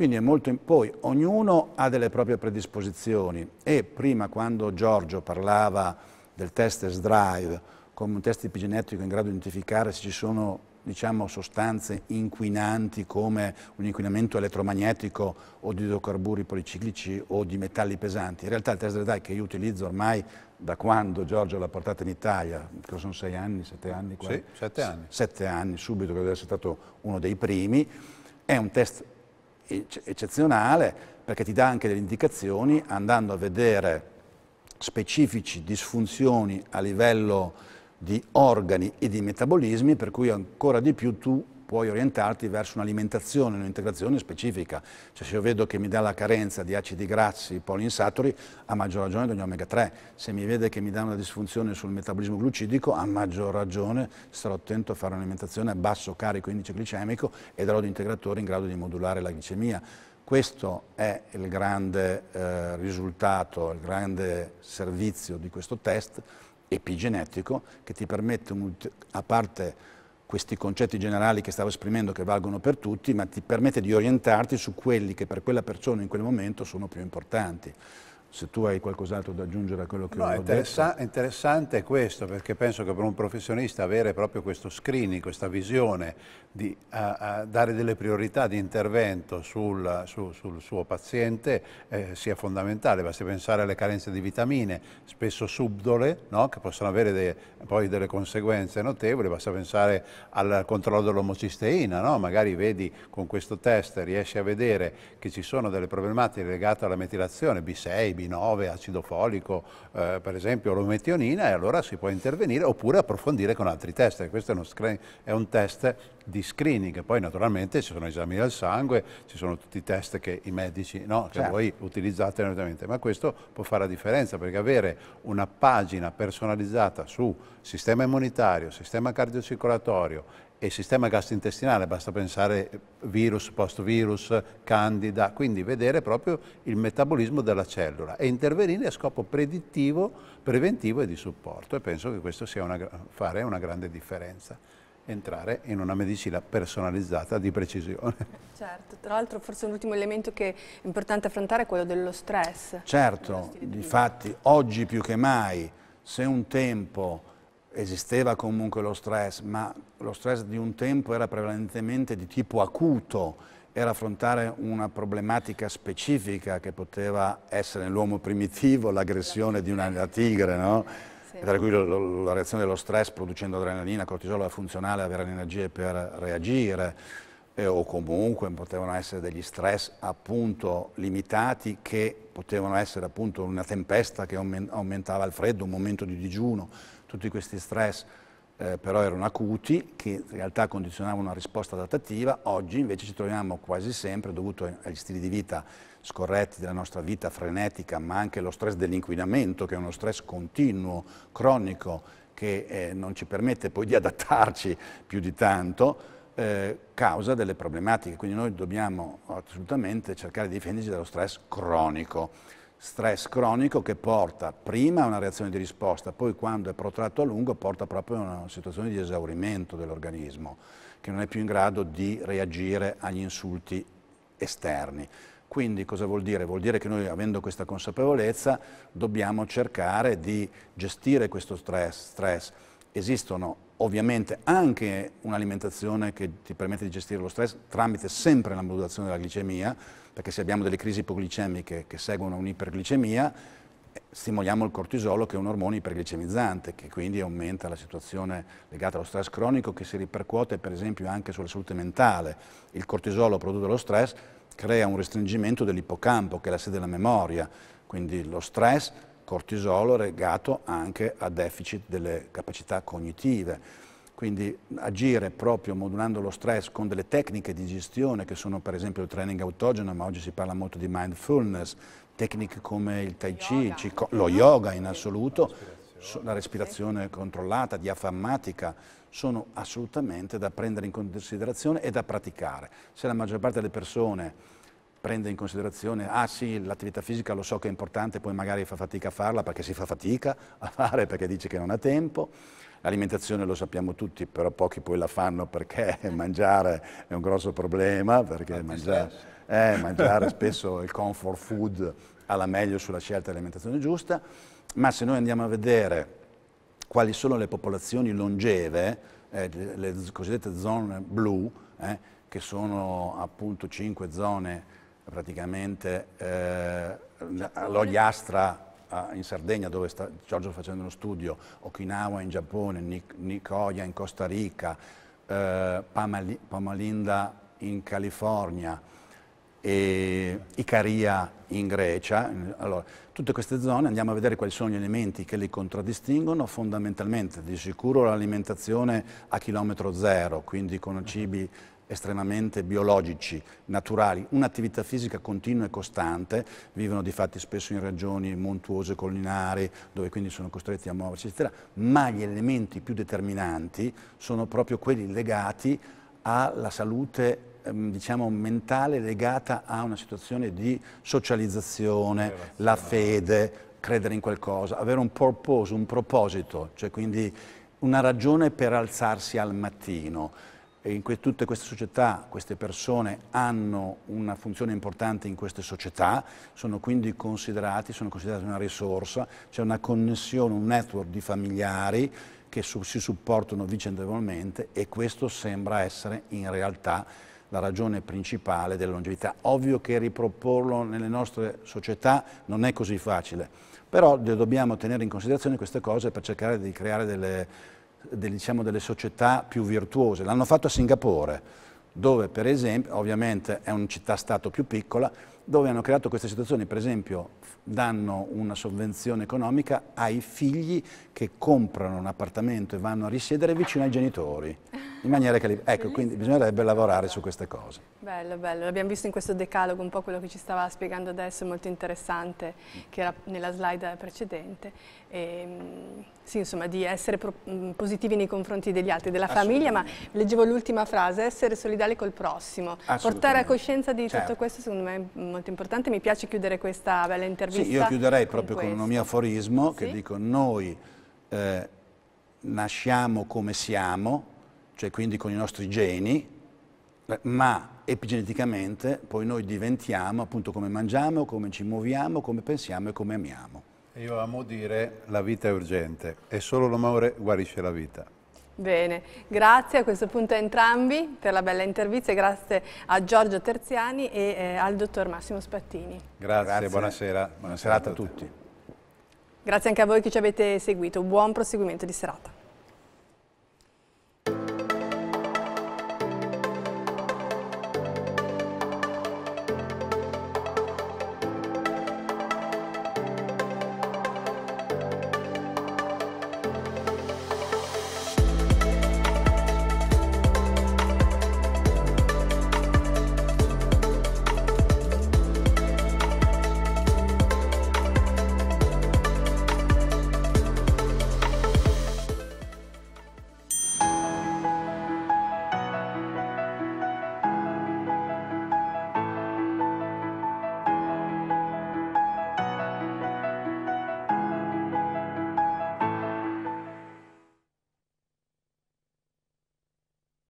quindi è molto in... Poi ognuno ha delle proprie predisposizioni e prima quando Giorgio parlava del test s drive come un test epigenetico in grado di identificare se ci sono diciamo, sostanze inquinanti come un inquinamento elettromagnetico o di idrocarburi policiclici o di metalli pesanti. In realtà il test s drive che io utilizzo ormai da quando Giorgio l'ha portata in Italia, che sono sei anni, sette anni? Sì, sette anni. Sette anni, subito, credo di essere stato uno dei primi, è un test eccezionale perché ti dà anche delle indicazioni andando a vedere specifici disfunzioni a livello di organi e di metabolismi per cui ancora di più tu puoi orientarti verso un'alimentazione, un'integrazione specifica. Cioè se io vedo che mi dà la carenza di acidi grassi polinsaturi, a maggior ragione degli omega 3. Se mi vede che mi dà una disfunzione sul metabolismo glucidico, a maggior ragione starò attento a fare un'alimentazione a basso carico indice glicemico e darò di integratori in grado di modulare la glicemia. Questo è il grande eh, risultato, il grande servizio di questo test epigenetico che ti permette, a parte questi concetti generali che stavo esprimendo che valgono per tutti, ma ti permette di orientarti su quelli che per quella persona in quel momento sono più importanti se tu hai qualcos'altro da aggiungere a quello che no, ho interessa detto. Interessante è questo, perché penso che per un professionista avere proprio questo screening, questa visione di uh, uh, dare delle priorità di intervento sul, su, sul suo paziente eh, sia fondamentale. Basti pensare alle carenze di vitamine, spesso subdole, no? che possono avere de, poi delle conseguenze notevoli. Basta pensare al controllo dell'omocisteina, no? magari vedi con questo test, riesci a vedere che ci sono delle problematiche legate alla metilazione B6, B6, acido folico, eh, per esempio l'ometionina, e allora si può intervenire oppure approfondire con altri test. Questo è, uno, è un test di screening. Poi naturalmente ci sono esami del sangue, ci sono tutti i test che i medici, no, che certo. voi utilizzate naturalmente, ma questo può fare la differenza perché avere una pagina personalizzata su sistema immunitario, sistema cardiocircolatorio e sistema gastrointestinale, basta pensare virus, post-virus, candida, quindi vedere proprio il metabolismo della cellula e intervenire a scopo predittivo, preventivo e di supporto e penso che questo sia una, fare una grande differenza entrare in una medicina personalizzata di precisione. Certo, tra l'altro forse l'ultimo elemento che è importante affrontare è quello dello stress. Certo, infatti oggi più che mai, se un tempo esisteva comunque lo stress, ma lo stress di un tempo era prevalentemente di tipo acuto, era affrontare una problematica specifica che poteva essere nell'uomo primitivo l'aggressione di una tigre, no? sì. tra cui lo, lo, la reazione dello stress producendo adrenalina, cortisolo è funzionale avere energie per reagire, eh, o comunque potevano essere degli stress appunto limitati che potevano essere appunto una tempesta che aumentava il freddo, un momento di digiuno, tutti questi stress eh, però erano acuti, che in realtà condizionavano una risposta adattativa, oggi invece ci troviamo quasi sempre, dovuto agli stili di vita scorretti della nostra vita frenetica, ma anche lo stress dell'inquinamento, che è uno stress continuo, cronico, che eh, non ci permette poi di adattarci più di tanto, eh, causa delle problematiche. Quindi noi dobbiamo assolutamente cercare di difenderci dallo stress cronico. Stress cronico che porta prima a una reazione di risposta, poi quando è protratto a lungo porta proprio a una situazione di esaurimento dell'organismo, che non è più in grado di reagire agli insulti esterni. Quindi cosa vuol dire? Vuol dire che noi, avendo questa consapevolezza, dobbiamo cercare di gestire questo stress. stress. Esistono ovviamente anche un'alimentazione che ti permette di gestire lo stress tramite sempre la modulazione della glicemia, perché se abbiamo delle crisi ipoglicemiche che seguono un'iperglicemia, stimoliamo il cortisolo che è un ormone iperglicemizzante che quindi aumenta la situazione legata allo stress cronico che si ripercuote per esempio anche sulla salute mentale. Il cortisolo prodotto dallo stress crea un restringimento dell'ippocampo, che è la sede della memoria, quindi lo stress, cortisolo legato anche a deficit delle capacità cognitive. Quindi agire proprio modulando lo stress con delle tecniche di gestione che sono per esempio il training autogeno, ma oggi si parla molto di mindfulness, tecniche come il tai chi, lo yoga in assoluto, la respirazione controllata, diaframmatica, sono assolutamente da prendere in considerazione e da praticare. Se la maggior parte delle persone prende in considerazione, ah sì, l'attività fisica lo so che è importante, poi magari fa fatica a farla perché si fa fatica a fare, perché dice che non ha tempo, L'alimentazione lo sappiamo tutti, però pochi poi la fanno perché mangiare è un grosso problema, perché mangiare, eh, mangiare, spesso il comfort food alla meglio sulla scelta dell'alimentazione giusta, ma se noi andiamo a vedere quali sono le popolazioni longeve, eh, le, cosiddette zone blu, eh, che sono appunto cinque zone praticamente eh, l'Ogliastra in Sardegna dove sta Giorgio facendo uno studio, Okinawa in Giappone, Nic Nicoya in Costa Rica, eh, Pamali Pamalinda in California, e Icaria in Grecia. Allora, tutte queste zone andiamo a vedere quali sono gli elementi che li contraddistinguono fondamentalmente, di sicuro l'alimentazione a chilometro zero, quindi con mhm. cibi estremamente biologici, naturali, un'attività fisica continua e costante, vivono di fatti spesso in regioni montuose, collinari, dove quindi sono costretti a muoversi, eccetera, ma gli elementi più determinanti sono proprio quelli legati alla salute Ehm, diciamo, mentale legata a una situazione di socializzazione, la fede, credere in qualcosa, avere un purpose, un proposito, cioè quindi una ragione per alzarsi al mattino. E in que tutte queste società, queste persone hanno una funzione importante in queste società, sono quindi considerati, sono considerati una risorsa, c'è una connessione, un network di familiari che su si supportano vicendevolmente e questo sembra essere in realtà la ragione principale della longevità. Ovvio che riproporlo nelle nostre società non è così facile, però dobbiamo tenere in considerazione queste cose per cercare di creare delle, delle, diciamo, delle società più virtuose. L'hanno fatto a Singapore, dove per esempio, ovviamente è una città-stato più piccola, dove hanno creato queste situazioni, per esempio danno una sovvenzione economica ai figli che comprano un appartamento e vanno a risiedere vicino ai genitori, in maniera che... Li... Ecco, Bellissimo. quindi bisognerebbe lavorare su queste cose. Bello, bello, l'abbiamo visto in questo decalogo un po' quello che ci stava spiegando adesso, molto interessante, mm. che era nella slide precedente, e, ehm, sì, insomma, di essere pro... Mm, positivi nei confronti degli altri, della famiglia, ma leggevo l'ultima frase, essere solidali col prossimo, portare a coscienza di certo. tutto questo secondo me è molto molto importante. Mi piace chiudere questa bella intervista. Sì, io chiuderei con proprio questo. con un mio aforismo sì? che dico noi eh, nasciamo come siamo, cioè quindi con i nostri geni, eh, ma epigeneticamente poi noi diventiamo appunto come mangiamo, come ci muoviamo, come pensiamo e come amiamo. Io amo dire la vita è urgente e solo l'amore guarisce la vita. Bene, grazie a questo punto a entrambi per la bella intervista e grazie a Giorgio Terziani e eh, al dottor Massimo Spattini. Grazie, grazie. buonasera. Buona serata a tutti. Grazie anche a voi che ci avete seguito, buon proseguimento di serata.